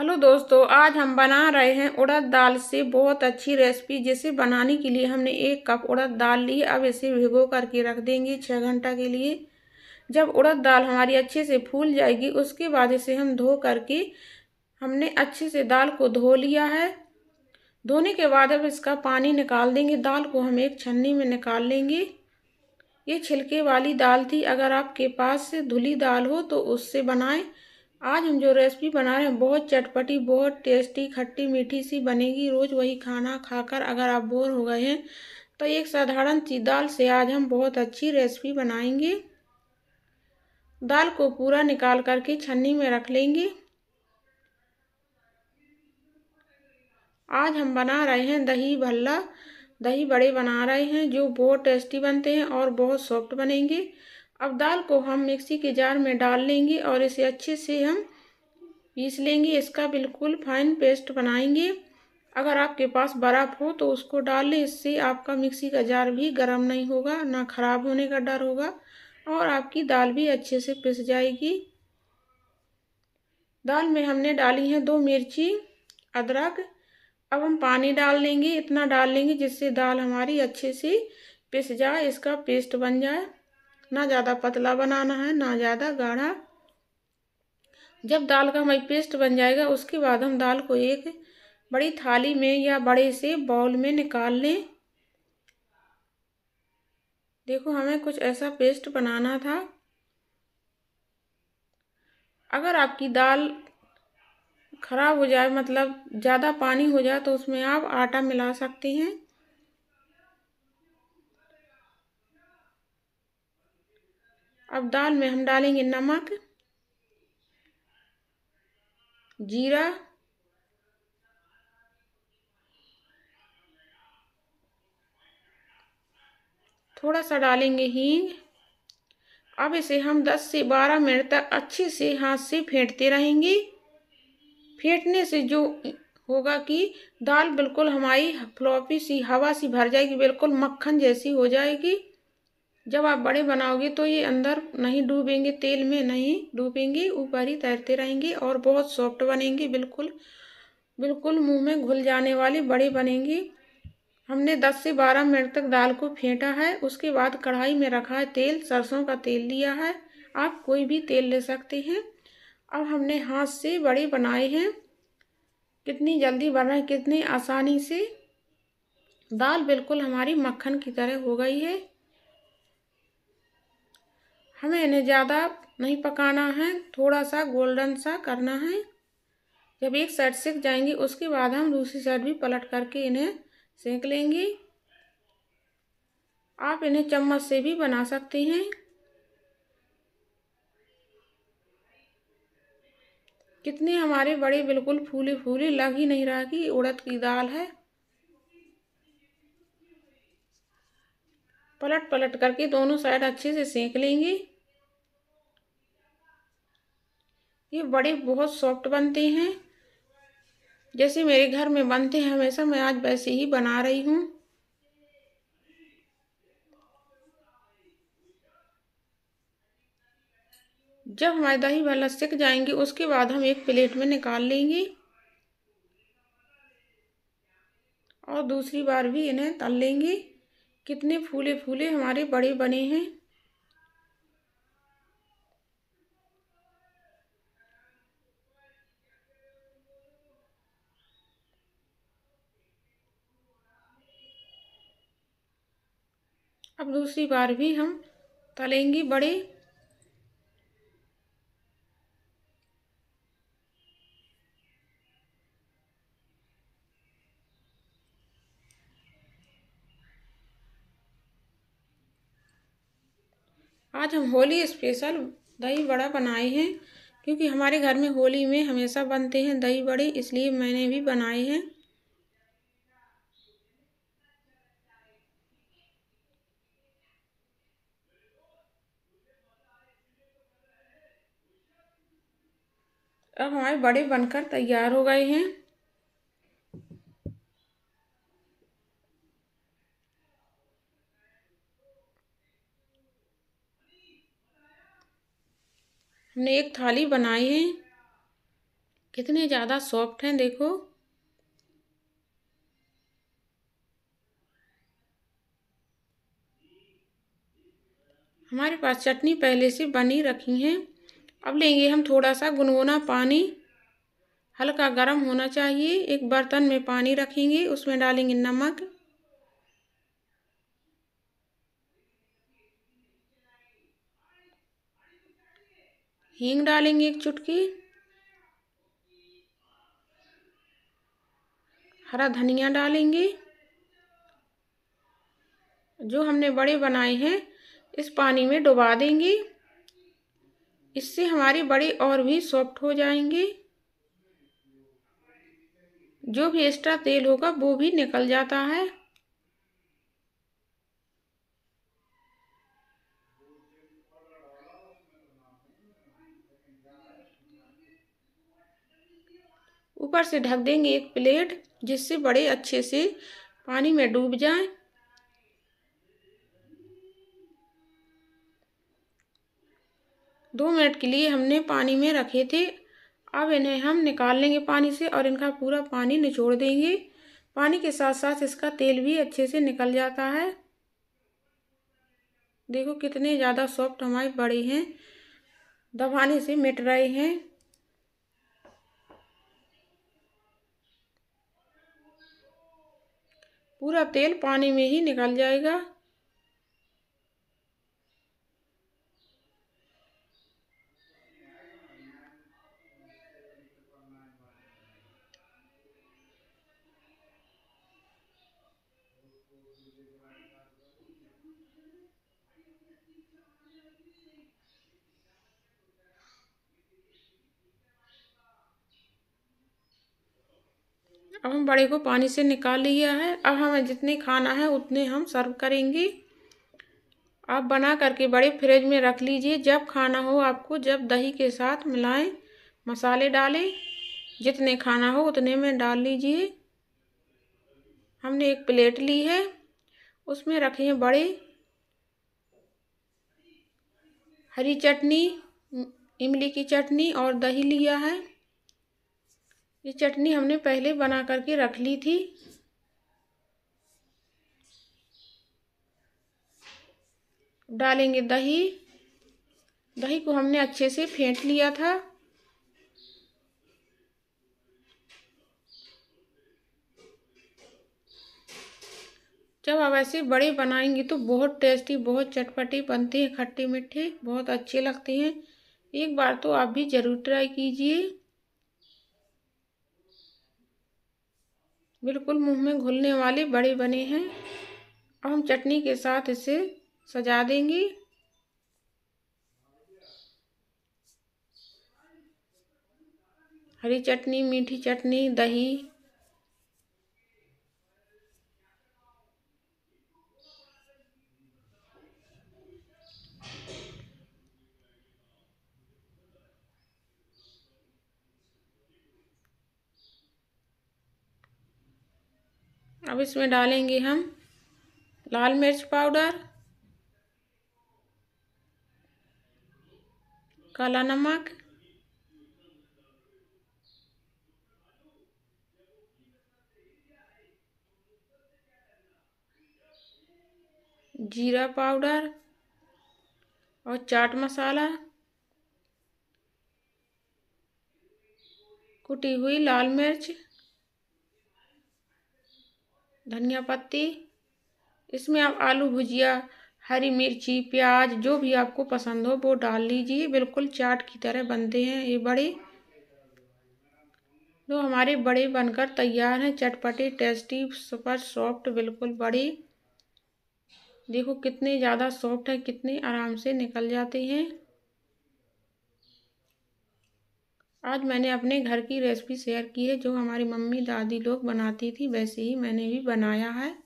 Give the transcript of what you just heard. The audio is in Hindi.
हेलो दोस्तों आज हम बना रहे हैं उड़द दाल से बहुत अच्छी रेसिपी जिसे बनाने के लिए हमने एक कप उड़द दाल ली अब इसे भिगो करके रख देंगे छः घंटा के लिए जब उड़द दाल हमारी अच्छे से फूल जाएगी उसके बाद इसे हम धो करके हमने अच्छे से दाल को धो लिया है धोने के बाद अब इसका पानी निकाल देंगे दाल को हम एक छन्नी में निकाल लेंगे ये छिलके वाली दाल थी अगर आपके पास धुली दाल हो तो उससे बनाएं आज हम जो रेसिपी बना रहे हैं बहुत चटपटी बहुत टेस्टी खट्टी मीठी सी बनेगी रोज़ वही खाना खाकर अगर आप बोर हो गए हैं तो एक साधारण सी दाल से आज हम बहुत अच्छी रेसिपी बनाएंगे दाल को पूरा निकाल करके छन्नी में रख लेंगे आज हम बना रहे हैं दही भल्ला दही बड़े बना रहे हैं जो बहुत टेस्टी बनते हैं और बहुत सॉफ्ट बनेंगे अब दाल को हम मिक्सी के जार में डाल लेंगे और इसे अच्छे से हम पीस लेंगे इसका बिल्कुल फाइन पेस्ट बनाएंगे अगर आपके पास बर्फ़ हो तो उसको डाल लें इससे आपका मिक्सी का जार भी गर्म नहीं होगा ना ख़राब होने का डर होगा और आपकी दाल भी अच्छे से पिस जाएगी दाल में हमने डाली है दो मिर्ची अदरक अब हम पानी डाल लेंगे इतना डाल लेंगे जिससे दाल हमारी अच्छे से पिस जाए इसका पेस्ट बन जाए ना ज़्यादा पतला बनाना है ना ज़्यादा गाढ़ा जब दाल का हमारी पेस्ट बन जाएगा उसके बाद हम दाल को एक बड़ी थाली में या बड़े से बाउल में निकाल लें देखो हमें कुछ ऐसा पेस्ट बनाना था अगर आपकी दाल ख़राब हो जाए मतलब ज़्यादा पानी हो जाए तो उसमें आप आटा मिला सकती हैं अब दाल में हम डालेंगे नमक जीरा थोड़ा सा डालेंगे हींग अब इसे हम 10 से 12 मिनट तक अच्छे से हाथ से फेंटते रहेंगे फेंटने से जो होगा कि दाल बिल्कुल हमारी फ्लॉपी सी हवा सी भर जाएगी बिल्कुल मक्खन जैसी हो जाएगी जब आप बड़े बनाओगे तो ये अंदर नहीं डूबेंगे तेल में नहीं डूबेंगे ऊपर ही तैरते रहेंगे और बहुत सॉफ्ट बनेंगे बिल्कुल बिल्कुल मुंह में घुल जाने वाले बड़े बनेंगे हमने 10 से 12 मिनट तक दाल को फेंटा है उसके बाद कढ़ाई में रखा है तेल सरसों का तेल लिया है आप कोई भी तेल ले सकते हैं अब हमने हाथ से बड़े बनाए हैं कितनी जल्दी बन रहे कितनी आसानी से दाल बिल्कुल हमारी मक्खन की तरह हो गई है हमें इन्हें ज़्यादा नहीं पकाना है थोड़ा सा गोल्डन सा करना है जब एक साइड सेक जाएंगी उसके बाद हम दूसरी साइड भी पलट करके इन्हें सेक लेंगे आप इन्हें चम्मच से भी बना सकती हैं कितने हमारे बड़े बिल्कुल फूले फूले लग ही नहीं रहा कि उड़द की दाल है पलट पलट करके दोनों साइड अच्छे से सेक लेंगे ये बड़े बहुत सॉफ्ट बनते हैं जैसे मेरे घर में बनते हैं हमेशा मैं आज वैसे ही बना रही हूँ जब हमारे दही भल्ला सिक जाएंगे उसके बाद हम एक प्लेट में निकाल लेंगे और दूसरी बार भी इन्हें तल लेंगे कितने फूले फूले हमारे बड़े बने हैं अब दूसरी बार भी हम तलेंगे बड़े आज हम होली स्पेशल दही बड़ा बनाए हैं क्योंकि हमारे घर में होली में हमेशा बनते हैं दही बड़े इसलिए मैंने भी बनाए हैं अब हमारे बड़े बनकर तैयार हो गए हैं हमने एक थाली बनाई है कितने ज़्यादा सॉफ्ट हैं देखो हमारे पास चटनी पहले से बनी रखी है अब लेंगे हम थोड़ा सा गुनगुना पानी हल्का गर्म होना चाहिए एक बर्तन में पानी रखेंगे उसमें डालेंगे नमक हींग डालेंगे एक चुटकी हरा धनिया डालेंगे जो हमने बड़े बनाए हैं इस पानी में डुबा देंगे इससे हमारे बड़े और भी सॉफ्ट हो जाएंगे जो भी एक्स्ट्रा तेल होगा वो भी निकल जाता है ऊपर से ढक देंगे एक प्लेट जिससे बड़े अच्छे से पानी में डूब जाएं दो मिनट के लिए हमने पानी में रखे थे अब इन्हें हम निकाल लेंगे पानी से और इनका पूरा पानी निचोड़ देंगे पानी के साथ साथ इसका तेल भी अच्छे से निकल जाता है देखो कितने ज़्यादा सॉफ्ट हमारे बड़े हैं दबाने से मिट रहे हैं पूरा तेल पानी में ही निकल जाएगा अब हम बड़े को पानी से निकाल लिया है अब हमें जितने खाना है उतने हम सर्व करेंगे आप बना करके बड़े फ्रिज में रख लीजिए जब खाना हो आपको जब दही के साथ मिलाएं मसाले डालें जितने खाना हो उतने में डाल लीजिए हमने एक प्लेट ली है उसमें रखे हैं बड़े हरी चटनी इमली की चटनी और दही लिया है ये चटनी हमने पहले बना करके रख ली थी डालेंगे दही दही को हमने अच्छे से फेंट लिया था जब आप ऐसे बड़े बनाएंगे तो बहुत टेस्टी बहुत चटपटे बनते हैं खट्टे मीठे बहुत अच्छे लगते हैं एक बार तो आप भी ज़रूर ट्राई कीजिए बिल्कुल मुंह में घुलने वाले बड़े बने हैं अब हम चटनी के साथ इसे सजा देंगे हरी चटनी मीठी चटनी दही अब इसमें डालेंगे हम लाल मिर्च पाउडर काला नमक जीरा पाउडर और चाट मसाला कुटी हुई लाल मिर्च धनिया पत्ती इसमें आप आलू भुजिया हरी मिर्ची प्याज जो भी आपको पसंद हो वो डाल लीजिए बिल्कुल चाट की तरह बनते हैं ये बड़े तो हमारे बड़े बनकर तैयार हैं चटपटे टेस्टी सुपर सॉफ्ट बिल्कुल बड़े देखो कितने ज़्यादा सॉफ्ट है कितने आराम से निकल जाते हैं आज मैंने अपने घर की रेसिपी शेयर की है जो हमारी मम्मी दादी लोग बनाती थी वैसे ही मैंने भी बनाया है